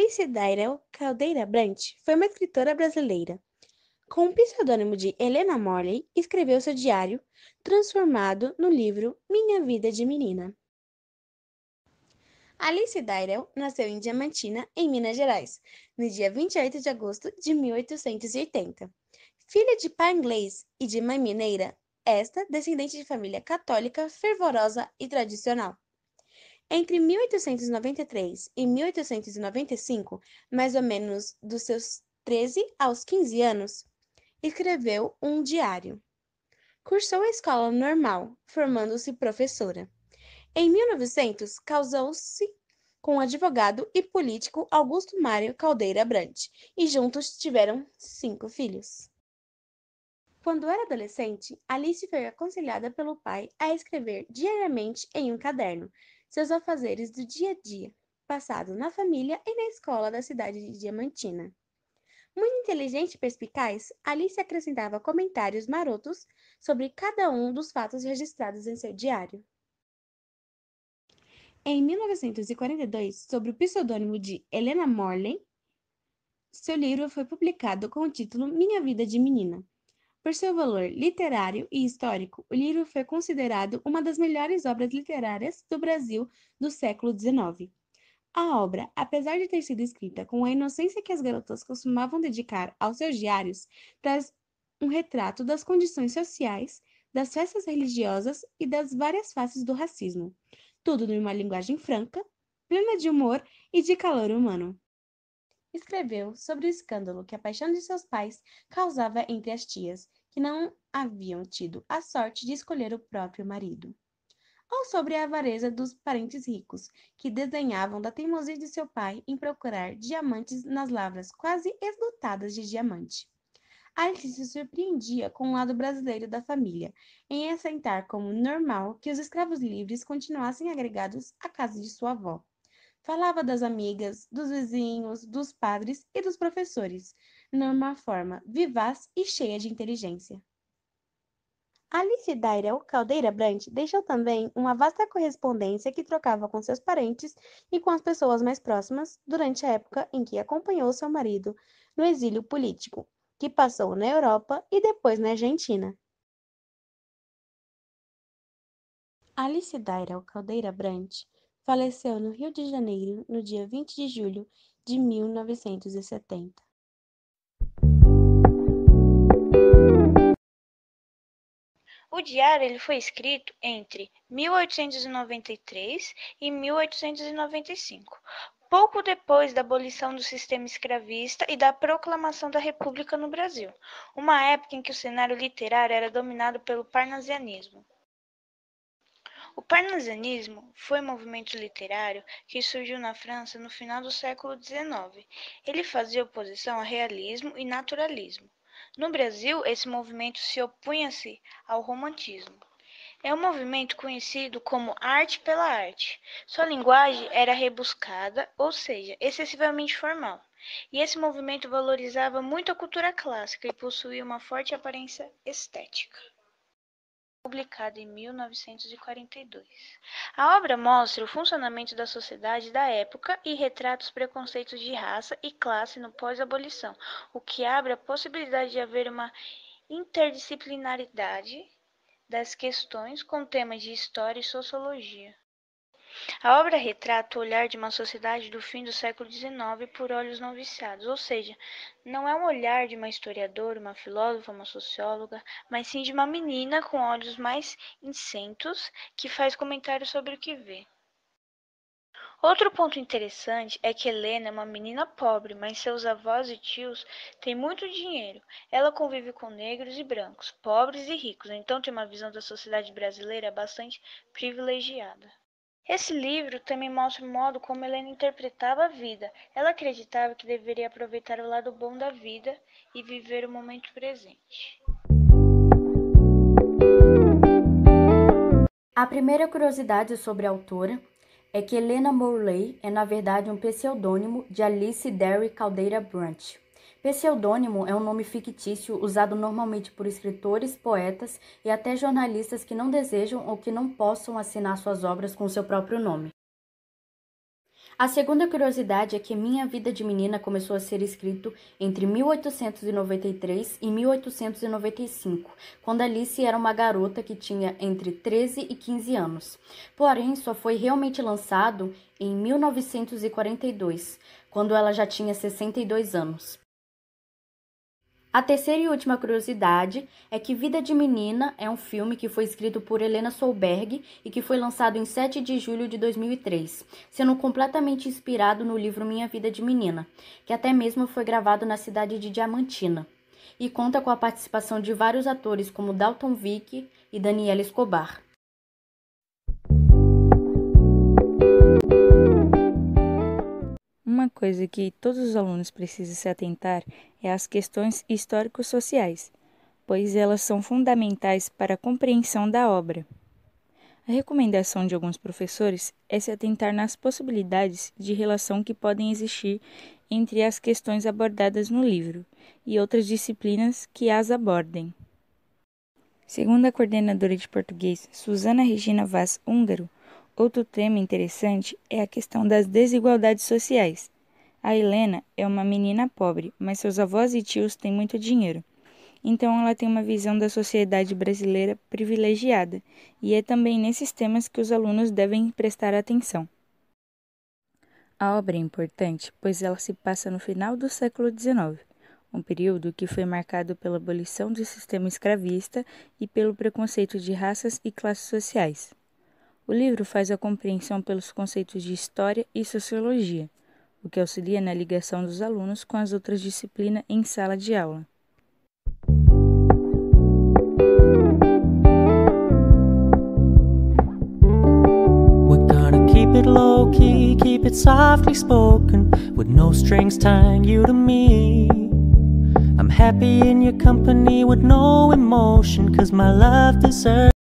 Alice Dairel Caldeira Brant foi uma escritora brasileira. Com o pseudônimo de Helena Morley, escreveu seu diário, transformado no livro Minha Vida de Menina. Alice Dairel nasceu em Diamantina, em Minas Gerais, no dia 28 de agosto de 1880. Filha de pai inglês e de mãe mineira, esta descendente de família católica fervorosa e tradicional. Entre 1893 e 1895, mais ou menos dos seus 13 aos 15 anos, escreveu um diário. Cursou a escola normal, formando-se professora. Em 1900, casou-se com o advogado e político Augusto Mário Caldeira Brandt e juntos tiveram cinco filhos. Quando era adolescente, Alice foi aconselhada pelo pai a escrever diariamente em um caderno seus afazeres do dia a dia, passado na família e na escola da cidade de Diamantina. Muito inteligente e perspicaz, Alice acrescentava comentários marotos sobre cada um dos fatos registrados em seu diário. Em 1942, sob o pseudônimo de Helena Morley, seu livro foi publicado com o título Minha Vida de Menina, por seu valor literário e histórico, o livro foi considerado uma das melhores obras literárias do Brasil do século XIX. A obra, apesar de ter sido escrita com a inocência que as garotas costumavam dedicar aos seus diários, traz um retrato das condições sociais, das festas religiosas e das várias faces do racismo. Tudo numa linguagem franca, plena de humor e de calor humano escreveu sobre o escândalo que a paixão de seus pais causava entre as tias, que não haviam tido a sorte de escolher o próprio marido. Ou sobre a avareza dos parentes ricos, que desdenhavam da teimosia de seu pai em procurar diamantes nas lavras quase esgotadas de diamante. Alice se surpreendia com o lado brasileiro da família, em aceitar como normal que os escravos livres continuassem agregados à casa de sua avó, Falava das amigas, dos vizinhos, dos padres e dos professores, numa forma vivaz e cheia de inteligência. Alice Daira o Caldeira Brandt deixou também uma vasta correspondência que trocava com seus parentes e com as pessoas mais próximas durante a época em que acompanhou seu marido no exílio político, que passou na Europa e depois na Argentina. Alice Daira o Caldeira Brandt faleceu no Rio de Janeiro no dia 20 de julho de 1970. O diário ele foi escrito entre 1893 e 1895, pouco depois da abolição do sistema escravista e da proclamação da República no Brasil, uma época em que o cenário literário era dominado pelo parnasianismo. O parnasianismo foi um movimento literário que surgiu na França no final do século XIX. Ele fazia oposição a realismo e naturalismo. No Brasil, esse movimento se opunha-se ao romantismo. É um movimento conhecido como arte pela arte. Sua linguagem era rebuscada, ou seja, excessivamente formal. E esse movimento valorizava muito a cultura clássica e possuía uma forte aparência estética publicada em 1942. A obra mostra o funcionamento da sociedade da época e retrata os preconceitos de raça e classe no pós-abolição, o que abre a possibilidade de haver uma interdisciplinaridade das questões com temas de história e sociologia. A obra retrata o olhar de uma sociedade do fim do século XIX por olhos não viciados, ou seja, não é um olhar de uma historiadora, uma filósofa, uma socióloga, mas sim de uma menina com olhos mais incentos que faz comentários sobre o que vê. Outro ponto interessante é que Helena é uma menina pobre, mas seus avós e tios têm muito dinheiro. Ela convive com negros e brancos, pobres e ricos, então tem uma visão da sociedade brasileira bastante privilegiada. Esse livro também mostra o modo como Helena interpretava a vida. Ela acreditava que deveria aproveitar o lado bom da vida e viver o momento presente. A primeira curiosidade sobre a autora é que Helena Morley é, na verdade, um pseudônimo de Alice Derry Caldeira Branch, Pseudônimo é um nome fictício usado normalmente por escritores, poetas e até jornalistas que não desejam ou que não possam assinar suas obras com seu próprio nome. A segunda curiosidade é que Minha Vida de Menina começou a ser escrito entre 1893 e 1895, quando Alice era uma garota que tinha entre 13 e 15 anos. Porém, só foi realmente lançado em 1942, quando ela já tinha 62 anos. A terceira e última curiosidade é que Vida de Menina é um filme que foi escrito por Helena Solberg e que foi lançado em 7 de julho de 2003, sendo completamente inspirado no livro Minha Vida de Menina, que até mesmo foi gravado na cidade de Diamantina, e conta com a participação de vários atores como Dalton Vick e Daniela Escobar. uma coisa que todos os alunos precisam se atentar é às questões histórico-sociais, pois elas são fundamentais para a compreensão da obra. A recomendação de alguns professores é se atentar nas possibilidades de relação que podem existir entre as questões abordadas no livro e outras disciplinas que as abordem. Segundo a coordenadora de português Susana Regina Vaz Húngaro, Outro tema interessante é a questão das desigualdades sociais. A Helena é uma menina pobre, mas seus avós e tios têm muito dinheiro. Então ela tem uma visão da sociedade brasileira privilegiada, e é também nesses temas que os alunos devem prestar atenção. A obra é importante, pois ela se passa no final do século XIX, um período que foi marcado pela abolição do sistema escravista e pelo preconceito de raças e classes sociais. O livro faz a compreensão pelos conceitos de história e sociologia, o que auxilia na ligação dos alunos com as outras disciplinas em sala de aula. keep it low key, keep it softly spoken, with no strings tying you to me. I'm happy in your company with no emotion, cause my love deserves.